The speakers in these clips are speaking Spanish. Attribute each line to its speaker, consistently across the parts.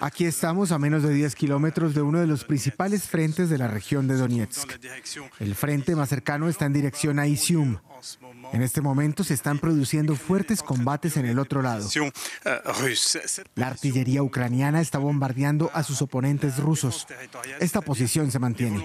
Speaker 1: Aquí estamos a menos de 10 kilómetros de uno de los principales frentes de la región de Donetsk. El frente más cercano está en dirección a Isium. En este momento se están produciendo fuertes combates en el otro lado. La artillería ucraniana está bombardeando a sus oponentes rusos. Esta posición se mantiene.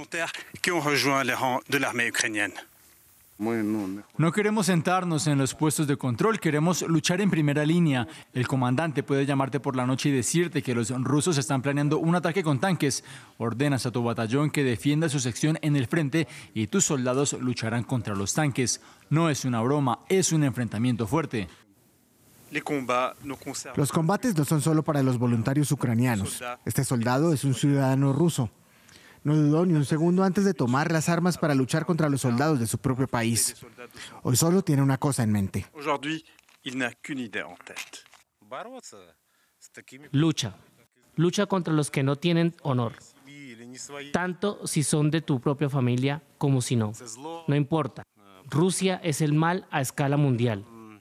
Speaker 1: No
Speaker 2: queremos sentarnos en los puestos de control, queremos luchar en primera línea. El comandante puede llamarte por la noche y decirte que los rusos están planeando un ataque con tanques. Ordenas a tu batallón que defienda su sección en el frente y tus soldados lucharán contra los tanques. No es una broma, es un enfrentamiento fuerte. Los combates no son solo
Speaker 1: para los voluntarios ucranianos. Este soldado es un ciudadano ruso. No dudó ni un segundo antes de tomar las armas para luchar contra los soldados de su propio país. Hoy solo tiene una cosa en mente. Este Lucha. Lucha contra los que no tienen honor. Tanto si son de tu propia familia como si no. No importa. Rusia es el mal a escala mundial. Mm,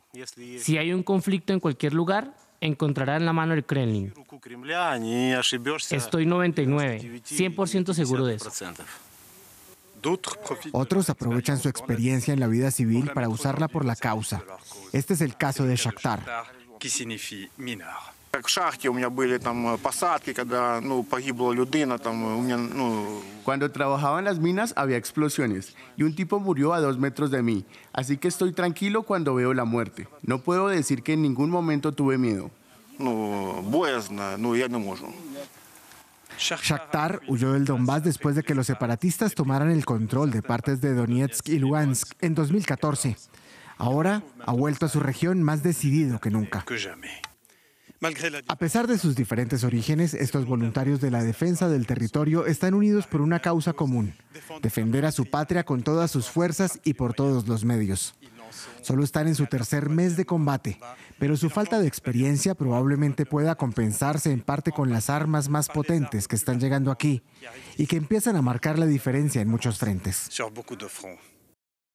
Speaker 1: si hay un conflicto en cualquier lugar, encontrará en la mano el Kremlin. Estoy 99, 100% seguro de eso. Otros aprovechan su experiencia en la vida civil para usarla por la causa. Este es el caso de Shakhtar. Cuando trabajaba en las minas había explosiones y un tipo murió a dos metros de mí, así que estoy tranquilo cuando veo la muerte. No puedo decir que en ningún momento tuve miedo. Ну, Shakhtar huyó del Donbass después de que los separatistas tomaran el control de partes de Donetsk y Luhansk en 2014. Ahora ha vuelto a su región más decidido que nunca. A pesar de sus diferentes orígenes, estos voluntarios de la defensa del territorio están unidos por una causa común, defender a su patria con todas sus fuerzas y por todos los medios. Solo están en su tercer mes de combate, pero su falta de experiencia probablemente pueda compensarse en parte con las armas más potentes que están llegando aquí y que empiezan a marcar la diferencia en muchos frentes.